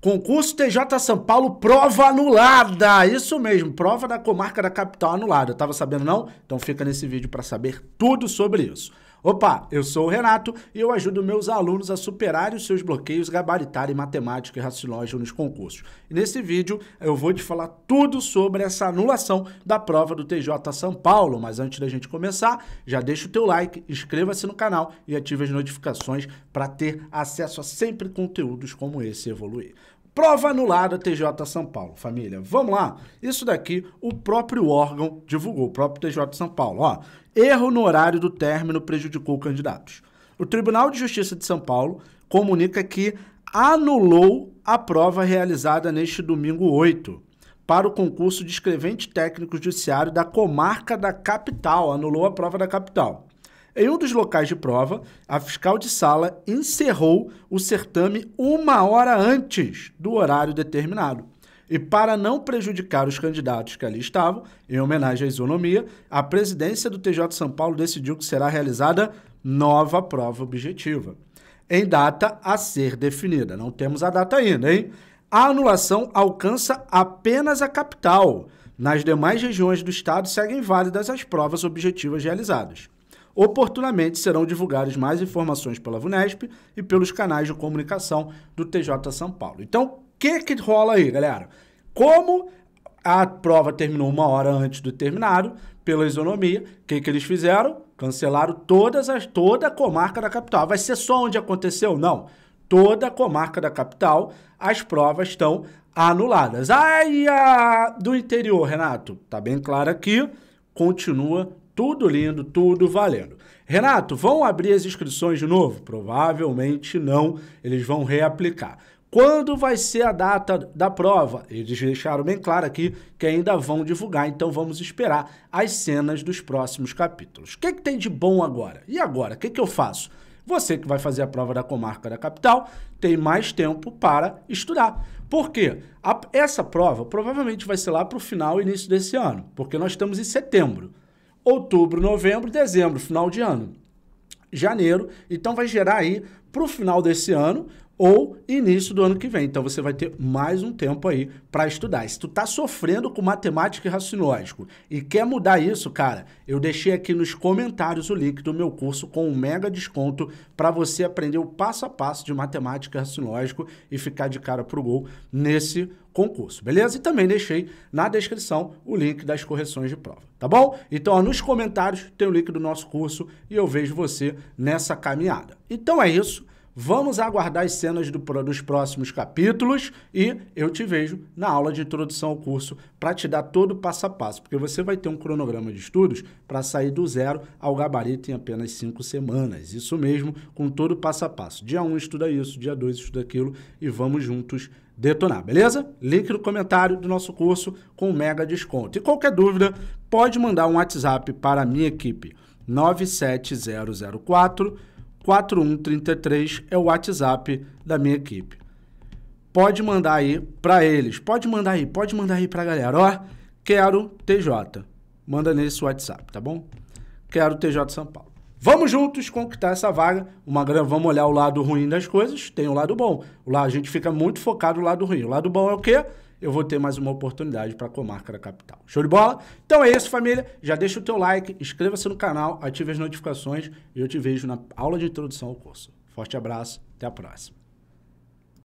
Concurso TJ São Paulo, prova anulada. Isso mesmo, prova da comarca da capital anulada. Tava sabendo não? Então fica nesse vídeo para saber tudo sobre isso. Opa, eu sou o Renato e eu ajudo meus alunos a superarem os seus bloqueios gabaritário em matemática e raciocínio nos concursos. E nesse vídeo eu vou te falar tudo sobre essa anulação da prova do TJ São Paulo, mas antes da gente começar, já deixa o teu like, inscreva-se no canal e ative as notificações para ter acesso a sempre conteúdos como esse evoluir. Prova anulada TJ São Paulo, família. Vamos lá. Isso daqui o próprio órgão divulgou, o próprio TJ São Paulo. Ó, erro no horário do término prejudicou candidatos. O Tribunal de Justiça de São Paulo comunica que anulou a prova realizada neste domingo 8 para o concurso de escrevente técnico judiciário da comarca da capital. Anulou a prova da capital. Em um dos locais de prova, a fiscal de sala encerrou o certame uma hora antes do horário determinado. E para não prejudicar os candidatos que ali estavam, em homenagem à isonomia, a presidência do TJ São Paulo decidiu que será realizada nova prova objetiva. Em data a ser definida. Não temos a data ainda, hein? A anulação alcança apenas a capital. Nas demais regiões do estado seguem válidas as provas objetivas realizadas. Oportunamente serão divulgadas mais informações pela VUNESP e pelos canais de comunicação do TJ São Paulo. Então, o que, que rola aí, galera? Como a prova terminou uma hora antes do terminado, pela isonomia, o que, que eles fizeram? Cancelaram todas as, toda a comarca da capital. Vai ser só onde aconteceu? Não. Toda a comarca da capital, as provas estão anuladas. Aí a do interior, Renato, tá bem claro aqui, continua tudo lindo, tudo valendo. Renato, vão abrir as inscrições de novo? Provavelmente não, eles vão reaplicar. Quando vai ser a data da prova? Eles deixaram bem claro aqui que ainda vão divulgar, então vamos esperar as cenas dos próximos capítulos. O que, que tem de bom agora? E agora? O que, que eu faço? Você que vai fazer a prova da comarca da capital tem mais tempo para estudar. Por quê? A, essa prova provavelmente vai ser lá para o final, início desse ano, porque nós estamos em setembro outubro, novembro, dezembro, final de ano, janeiro. Então vai gerar aí para o final desse ano ou início do ano que vem. Então você vai ter mais um tempo aí para estudar. se tu tá sofrendo com matemática e raciocínio lógico e quer mudar isso, cara, eu deixei aqui nos comentários o link do meu curso com um mega desconto para você aprender o passo a passo de matemática e raciocínio lógico e ficar de cara pro gol nesse concurso, beleza? E também deixei na descrição o link das correções de prova, tá bom? Então, ó, nos comentários tem o link do nosso curso e eu vejo você nessa caminhada. Então é isso. Vamos aguardar as cenas do, dos próximos capítulos e eu te vejo na aula de introdução ao curso para te dar todo o passo a passo, porque você vai ter um cronograma de estudos para sair do zero ao gabarito em apenas cinco semanas. Isso mesmo, com todo o passo a passo. Dia 1 um, estuda isso, dia 2 estuda aquilo e vamos juntos detonar, beleza? Link no comentário do nosso curso com mega desconto. E qualquer dúvida, pode mandar um WhatsApp para a minha equipe 97004 4133 é o WhatsApp da minha equipe. Pode mandar aí para eles, pode mandar aí, pode mandar aí para a galera. Ó, quero TJ. Manda nesse WhatsApp, tá bom? Quero TJ São Paulo. Vamos juntos conquistar essa vaga. Uma vamos olhar o lado ruim das coisas, tem o lado bom. Lá a gente fica muito focado no lado ruim. O lado bom é o quê? Eu vou ter mais uma oportunidade para a comarca da capital. Show de bola? Então é isso, família. Já deixa o teu like, inscreva-se no canal, ative as notificações e eu te vejo na aula de introdução ao curso. Forte abraço, até a próxima.